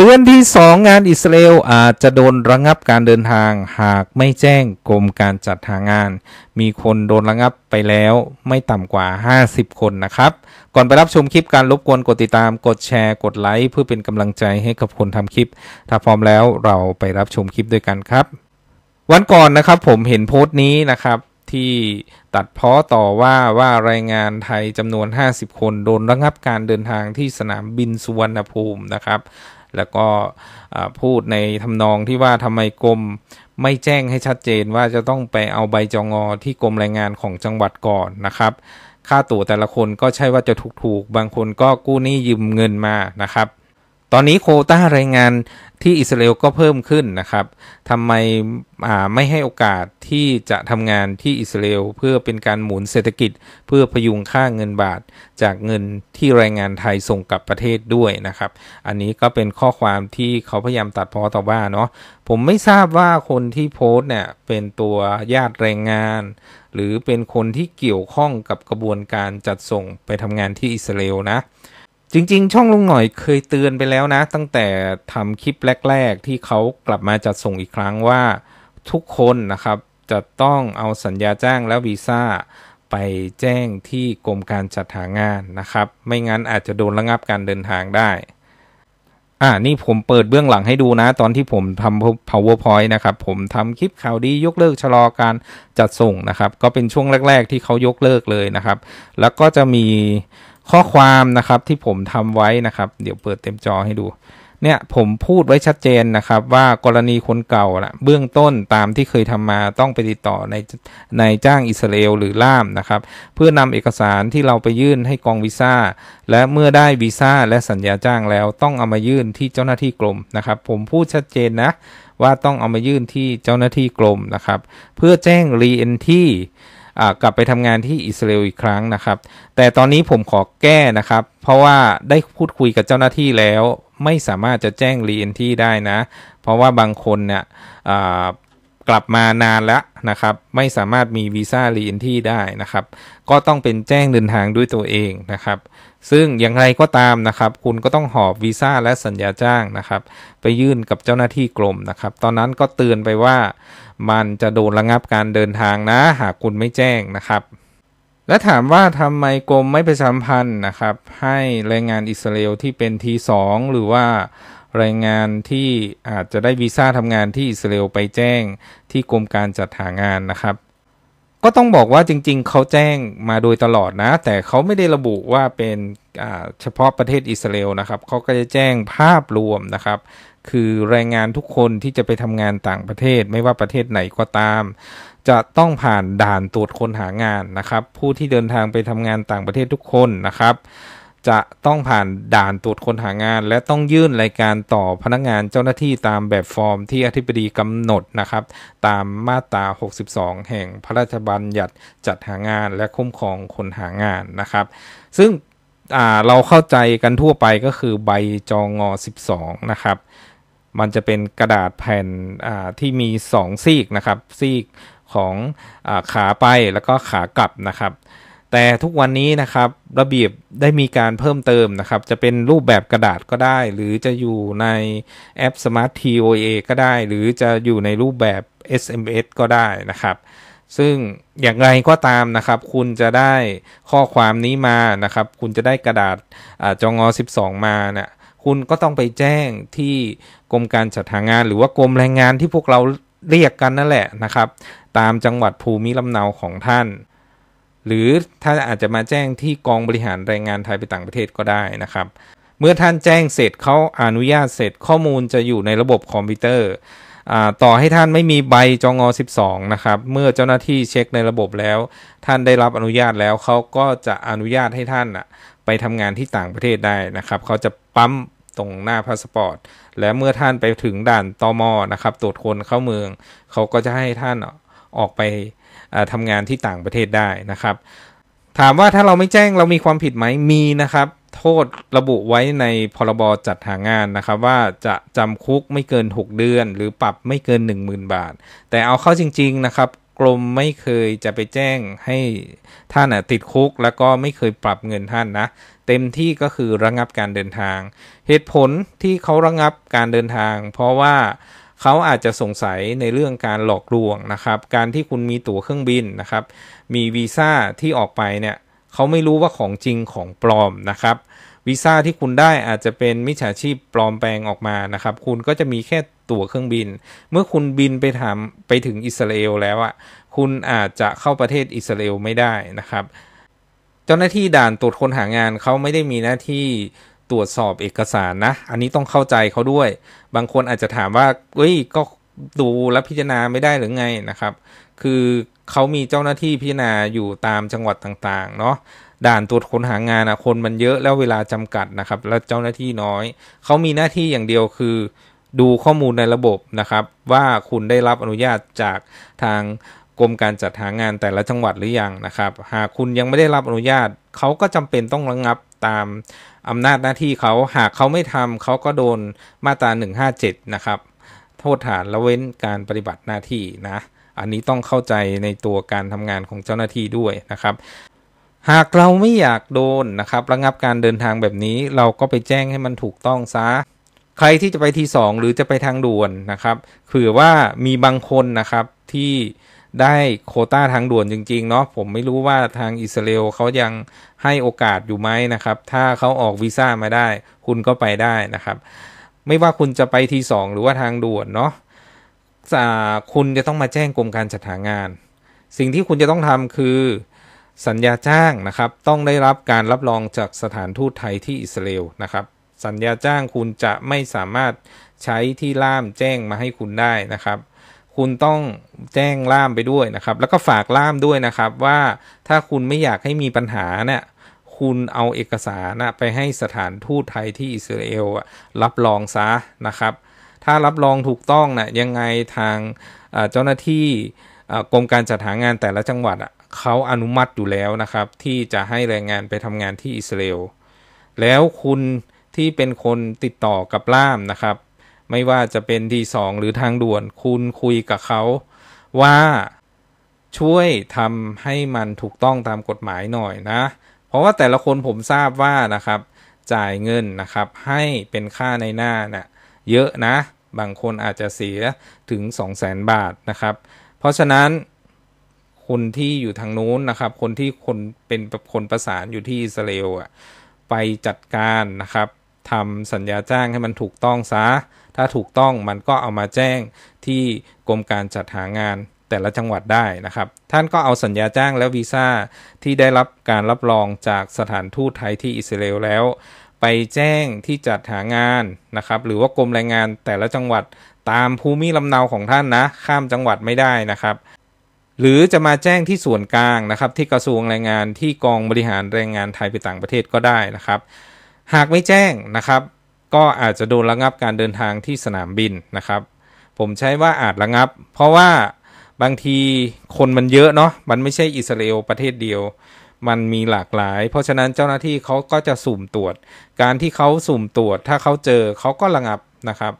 เตือนที่ 2 งานอิสราเอลอาจจะโดนระงับการเดินทาง หากไม่แจ้งกรมการจัดหางาน มีคนโดนระงับไปแล้ว ไม่ต่ำกว่า 50 คนนะครับ ก่อนไปรับชมคลิปการรบกวนกดติดตามกดแชร์กดไลค์เพื่อเป็นกำลังใจให้กับคนทำคลิป ถ้าพร้อมแล้วเราไปรับชมคลิปด้วยกันครับ วันก่อนนะครับผมเห็นโพสต์นี้นะครับที่ตัดเพาะต่อว่าว่ารายงานไทยจำนวน 50 คน โดนระงับการเดินทางที่สนามบินสุวรรณภูมินะครับแล้วก็พูดในทำนองที่ว่าทำไมกรมไม่แจ้งให้ชัดเจนว่าจะต้องไปเอาใบจองอที่กรมแรงงานของจังหวัดก่อนนะครับ ค่าตั๋วแต่ละคนก็ใช่ว่าจะถูกๆบางคนก็กู้หนี้ยืมเงินมานะครับตอนนี้โคต้าแรงงานที่อิสราเอลก็เพิ่มขึ้นนะครับทำไมไม่ให้โอกาสที่จะทำงานที่อิสราเอลเพื่อเป็นการหมุนเศรษฐกิจ เพื่อพยุงค่าเงินบาทจากเงินที่แรงงานไทยส่งกลับประเทศด้วยนะครับ อันนี้ก็เป็นข้อความที่เขาพยายามตัดพ้อต่อว่าเนาะผมไม่ทราบว่าคนที่โพสต์เนี่ยเป็นตัวญาติแรงงาน หรือเป็นคนที่เกี่ยวข้องกับกระบวนการจัดส่งไปทำงานที่อิสราเอลนะจริงๆช่องลุงหน่อยเคยเตือนไปแล้วนะ ตั้งแต่ทำคลิปแรกๆที่เขากลับมาจัดส่งอีกครั้งว่า ทุกคนนะครับจะต้องเอาสัญญาจ้างและวีซ่าไปแจ้งที่กรมการจัดหางานนะครับ ไม่งั้นอาจจะโดนระงับการเดินทางได้อ่านี่ผมเปิดเบื้องหลังให้ดูนะ ตอนที่ผมทำ powerpoint นะครับ ผมทำคลิปข่าวดี ยกเลิกชะลอการจัดส่งนะครับ ก็เป็นช่วงแรก ๆ ที่เขายกเลิกเลยนะครับ แล้วก็จะมีข้อความนะครับที่ผมทำไว้นะครับ เดี๋ยวเปิดเต็มจอให้ดู เนี่ยผมพูดไว้ชัดเจนนะครับ ว่ากรณีคนเก่าละเบื้องต้นตามที่เคยทำมา ต้องไปติดต่อในในจ้างอิสราเอลหรือล่ามนะครับ เพื่อนำเอกสารที่เราไปยื่นให้กองวีซ่า และเมื่อได้วีซ่า และสัญญาจ้างแล้วต้องเอามายื่นที่เจ้าหน้าที่กรมนะครับ ผมพูดชัดเจนนะ ว่าต้องเอามายื่นที่เจ้าหน้าที่กรมนะครับ เพื่อแจ้งรีเอนที่กลับไปทำงานที่อิสราเอลอีกครั้งนะครับ แต่ตอนนี้ผมขอแก้นะครับ เพราะว่าได้พูดคุยกับเจ้าหน้าที่แล้ว ไม่สามารถจะแจ้งรีเอนที่ได้นะ เพราะว่าบางคนเนี่ยกลับมานานแล้วนะครับไม่สามารถมีวีซ่ารีเอนที่ได้นะครับก็ต้องเป็นแจ้งเดินทางด้วยตัวเองนะครับ ซึ่งอย่างไรก็ตามนะครับคุณก็ต้องหอบวีซ่าและสัญญาจ้างนะครับ ไปยื่นกับเจ้าหน้าที่กรมนะครับ ตอนนั้นก็เตือนไปว่ามันจะโดนระงับการเดินทางนะ หากคุณไม่แจ้งนะครับ และถามว่าทำไมกรมไม่ประชาสัมพันธ์นะครับ ให้แรงงานอิสราเอลที่เป็นทองหรือว่ารายงานที่อาจจะได้วีซ่าทำงานที่อิสราเอลไปแจ้งที่กรมการจัดหางานนะครับ ก็ต้องบอกว่าจริงๆเขาแจ้งมาโดยตลอดนะ แต่เขาไม่ได้ระบุว่าเป็นเฉพาะประเทศอิสราเอลนะครับเขาก็จะแจ้งภาพรวมนะครับ คือแรงงานทุกคนที่จะไปทำงานต่างประเทศ ไม่ว่าประเทศไหนก็ตาม จะต้องผ่านด่านตรวจคนหางานนะครับ ผู้ที่เดินทางไปทำงานต่างประเทศทุกคนนะครับจะต้องผ่านด่านตรวจคนหางานและต้องยื่นรายการต่อพนักงานเจ้าหน้าที่ตามแบบฟอร์มที่อธิบดีกำหนดนะครับ ตามมาตรา 62 แห่งพระราชบัญญัติจัดหางานและคุ้มครองคนหางานนะครับซึ่งเราเข้าใจกันทั่วไปก็คือใบจองงอ12 นะครับมันจะเป็นกระดาษแผ่นที่มี 2 ซีกนะครับซีกของอขาไปแล้วก็ขากลับนะครับแต่ทุกวันนี้นะครับระเบียบได้มีการเพิ่มเติมนะครับจะเป็นรูปแบบกระดาษก็ได้ หรือจะอยู่ในแอป Smart TOA ก็ได้ หรือจะอยู่ในรูปแบบ SMS ก็ได้นะครับซึ่งอย่างไรก็ตามนะครับคุณจะได้ข้อความนี้มานะครับคุณจะได้กระดาษจองอ12มาเนะี่ยคุณก็ต้องไปแจ้งที่ กรมการจัดหางาน หรือว่า กรมแรงงานที่พวกเราเรียกกันนั่นแหละนะครับตามจังหวัดภูมิลำเนาของท่านหรือท่านอาจจะมาแจ้งที่กองบริหาร แรงงานไทยไปต่างประเทศก็ได้นะครับ เมื่อท่านแจ้งเสร็จเขาอนุญาตเสร็จข้อมูลจะอยู่ในระบบคอมพิวเตอร์ต่อให้ท่านไม่มีใบจองอ12นะครับเมื่อเจ้าหน้าที่เช็คในระบบแล้ว ท่านได้รับอนุญาตแล้วเขาก็จะอนุญาตให้ท่านไปทำงานที่ต่างประเทศได้นะครับเขาจะปั๊มตรงหน้าพาสปอร์ตและเมื่อท่านไปถึงด่านตอมอนะครับตรวจคนเข้าเมืองเขาก็จะให้ท่านออกไปทำงานที่ต่างประเทศได้นะครับ ถามว่าถ้าเราไม่แจ้งเรามีความผิดไหมมีนะครับ โทษระบุไว้ในพรบจัดหางานนะครับ ว่าจะจำคุกไม่เกิน6เดือน หรือปรับไม่เกิน10,000บาท แต่เอาเข้าจริงๆนะครับกรมไม่เคยจะไปแจ้งให้ท่านติดคุก แล้วก็ไม่เคยปรับเงินท่านนะ เต็มที่ก็คือระงับการเดินทาง เหตุผลที่เขาระงับการเดินทาง เพราะว่าเขาอาจจะสงสัยในเรื่องการหลอกลวงนะครับ การที่คุณมีตั๋วเครื่องบินนะครับ มีวีซ่าที่ออกไปเนี่ย เขาไม่รู้ว่าของจริงของปลอมนะครับ วีซ่าที่คุณได้อาจจะเป็นมิจฉาชีพปลอมแปลงออกมานะครับ คุณก็จะมีแค่ตั๋วเครื่องบิน เมื่อคุณบินไปถามไปถึงอิสราเอลแล้วอ่ะคุณอาจจะเข้าประเทศอิสราเอลไม่ได้นะครับ เจ้าหน้าที่ด่านตรวจคนหางานเขาไม่ได้มีหน้าที่ตรวจสอบเอกสารนะ อันนี้ต้องเข้าใจเขาด้วย บางคนอาจจะถามว่า เฮ้ย ก็ดูและพิจารณาไม่ได้หรือไงนะครับ คือเขามีเจ้าหน้าที่พิจารณาอยู่ตามจังหวัดต่างๆ เนาะด่านตรวจคนหางานนะคนมันเยอะแล้วเวลาจำกัดนะครับ แล้วเจ้าหน้าที่น้อย เขามีหน้าที่อย่างเดียวคือ ดูข้อมูลในระบบนะครับ ว่าคุณได้รับอนุญาตจากทางกรมการจัดหางานแต่ละจังหวัดหรือยังนะครับ หากคุณยังไม่ได้รับอนุญาต เขาก็จำเป็นต้องระงงับตาม อำนาจหน้าที่เขาหากเขาไม่ทำเขาก็โดนมาตรา157นะครับ โทษฐานละเว้นการปฏิบัติหน้าที่นะ อันนี้ต้องเข้าใจในตัวการทำงานของเจ้าหน้าที่ด้วยนะครับ หากเราไม่อยากโดนนะครับ ระงับการเดินทางแบบนี้เราก็ไปแจ้งให้มันถูกต้องซะใครที่จะไปทีสองหรือจะไปทางด่วนนะครับเผื่อว่ามีบางคนนะครับที่ได้โคต้าทางด่วนจริง ๆเนาะผมไม่รู้ว่าทางอิสราเอลเขายังให้โอกาสอยู่ไหมนะครับ ถ้าเขาออกวีซ่ามาได้คุณก็ไปได้นะครับ ไม่ว่าคุณจะไปทีสองหรือว่าทางด่วนเนาะคุณจะต้องมาแจ้งกรมการจัดหางาน สิ่งที่คุณจะต้องทำคือ สัญญาจ้างนะครับ ต้องได้รับการรับรองจากสถานทูตไทยที่อิสราเอลนะครับ สัญญาจ้างคุณจะไม่สามารถใช้ที่ล่ามแจ้งมาให้คุณได้นะครับคุณต้องแจ้งล่ามไปด้วยนะครับ แล้วก็ฝากล่ามด้วยนะครับ ว่าถ้าคุณไม่อยากให้มีปัญหาเนี่ย คุณเอาเอกสารนะไปให้สถานทูตไทยที่อิสราเอลรับรองซะนะครับ ถ้ารับรองถูกต้องนะยังไงทางเจ้าหน้าที่กรมการจัดหางานแต่ละจังหวัดเขาอนุมัติอยู่แล้วนะครับ ที่จะให้แรงงานไปทำงานที่อิสราเอล แล้วคุณที่เป็นคนติดต่อกับล่ามนะครับไม่ว่าจะเป็นที่สองหรือทางด่วนคุณคุยกับเขา ว่าช่วยทำให้มันถูกต้องตามกฎหมายหน่อยนะ เพราะว่าแต่ละคนผมทราบว่านะครับ จ่ายเงินนะครับ ให้เป็นค่าในหน้าเนะ่ยเยอะนะ บางคนอาจจะเสียถึง 2 0 0แสนบาทนะครับ เพราะฉะนั้นคนที่อยู่ทางนู้นนะครับ คนที่คนเป็นคนประสานอยู่ที่อิสราเอลอ่ะไปจัดการนะครับทำสัญญาจ้างให้มันถูกต้องซะ ถ้าถูกต้องมันก็เอามาแจ้งที่กรมการจัดหางานแต่ละจังหวัดได้นะครับ ท่านก็เอาสัญญาจ้างและวีซ่าที่ได้รับการรับรองจากสถานทูตไทยที่อิสราเอลแล้ว ไปแจ้งที่จัดหางานนะครับ หรือว่ากรมแรงงานแต่ละจังหวัดตามภูมิลำเนาของท่านนะข้ามจังหวัดไม่ได้นะครับ หรือจะมาแจ้งที่ส่วนกลางนะครับ ที่กระทรวงแรงงานที่กองบริหารแรงงานไทยไปต่างประเทศก็ได้นะครับหากไม่แจ้งนะครับ ก็อาจจะโดนระงับการเดินทางที่สนามบินนะครับ ผมใช้ว่าอาจระงับ เพราะว่าบางทีคนมันเยอะเนาะมันไม่ใช่อิสราเอลประเทศเดียว มันมีหลากหลาย เพราะฉะนั้นเจ้าหน้าที่เขาก็จะสุ่มตรวจการที่เขาสุ่มตรวจ ถ้าเขาเจอเขาก็ระงับนะครับ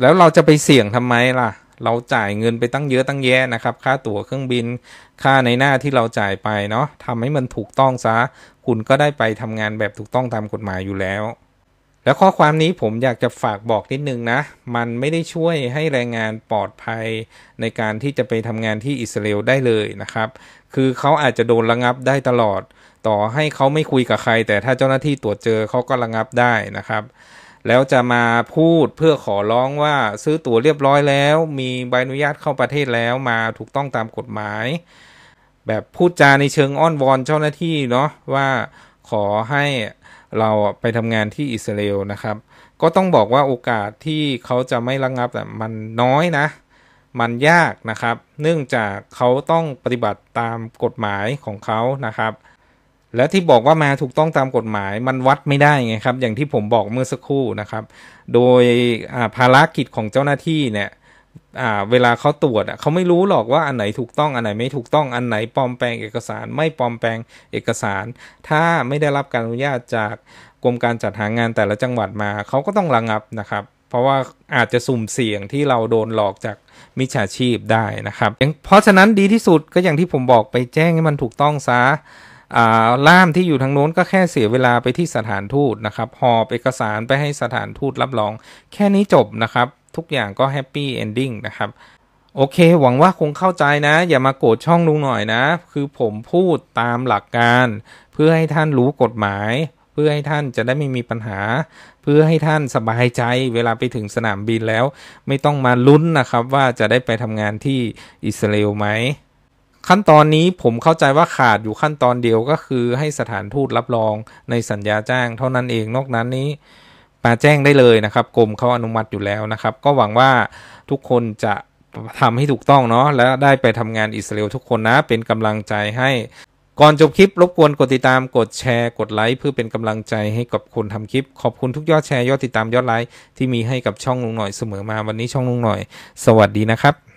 แล้วเราจะไปเสี่ยงทำไมล่ะเราจ่ายเงินไปตั้งเยอะตั้งแยะนะครับ ค่าตั๋วเครื่องบินค่าในหน้าที่เราจ่ายไปเนาะทำให้มันถูกต้องซะคุณก็ได้ไปทำงานแบบถูกต้องตามกฎหมายอยู่แล้ว แล้วข้อความนี้ผมอยากจะฝากบอกนิดนึงนะ มันไม่ได้ช่วยให้แรงงานปลอดภัยในการที่จะไปทำงานที่อิสราเอลได้เลยนะครับ คือเขาอาจจะโดนระงับได้ตลอด ต่อให้เขาไม่คุยกับใคร แต่ถ้าเจ้าหน้าที่ตรวจเจอเขาก็ระงับได้นะครับแล้วจะมาพูดเพื่อขอร้องว่าซื้อตั๋วเรียบร้อยแล้ว มีใบอนุญาตเข้าประเทศแล้วมาถูกต้องตามกฎหมาย แบบพูดจาในเชิงอ้อนวอนเจ้าหน้าที่เนาะว่าขอให้เราไปทำงานที่อิสราเอลนะครับ ก็ต้องบอกว่าโอกาสที่เขาจะไม่ระงงับมันน้อยนะ มันยากนะครับ เนื่องจากเขาต้องปฏิบัติตามกฎหมายของเขานะครับและที่บอกว่ามาถูกต้องตามกฎหมายมันวัดไม่ได้ไงครับ อย่างที่ผมบอกเมื่อสักครู่นะครับ โดยภารกิจของเจ้าหน้าที่เนี่ยเวลาเขาตรวจเขาไม่รู้หรอกว่าอันไหนถูกต้องอันไหนไม่ถูกต้องอันไหน ปลอมแปลงเอกสาร ไม่ปลอมแปลงเอกสาร ถ้าไม่ได้รับการอนุญาตจากกรมการจัดหางานแต่ละจังหวัดมาเขาก็ต้องระงับนะครับ เพราะว่าอาจจะสุ่มเสี่ยงที่เราโดนหลอกจากมิจฉาชีพได้นะครับ เพราะฉะนั้นดีที่สุดก็อย่างที่ผมบอกไปแจ้งให้มันถูกต้องซะล่ามที่อยู่ทางโน้นก็แค่เสียเวลาไปที่สถานทูตนะครับหอบเอกสารไปให้สถานทูตรับรอง แค่นี้จบนะครับทุกอย่างก็แฮปปี้เอนดิ้งนะครับ โอเค หวังว่าคงเข้าใจนะ อย่ามาโกรธช่องลุงหน่อยนะ คือผมพูดตามหลักการ เพื่อให้ท่านรู้กฎหมาย เพื่อให้ท่านจะได้ไม่มีปัญหา เพื่อให้ท่านสบายใจเวลาไปถึงสนามบินแล้ว ไม่ต้องมาลุ้นนะครับ ว่าจะได้ไปทำงานที่อิสราเอลไหมขั้นตอนนี้ผมเข้าใจว่าขาดอยู่ขั้นตอนเดียวก็คือ ให้สถานทูตรับรองในสัญญาจ้าง เท่านั้นเองนอกนั้นนี้มาแจ้งได้เลยนะครับกรมเขาอนุมัติอยู่แล้วนะครับ ก็หวังว่าทุกคนจะทำให้ถูกต้องเนาะและได้ไปทำงานอิสราเอลทุกคนนะเป็นกำลังใจให้ ก่อนจบคลิปรบกวนกดติดตามกดแชร์กดไลค์เพื่อเป็นกำลังใจให้กับคนทำคลิป ขอบคุณทุกยอดแชร์ยอดติดตามยอดไลค์ที่มีให้กับช่องลุงหน่อยเสมอมาวันนี้ช่องลุงหน่อย สวัสดีนะครับ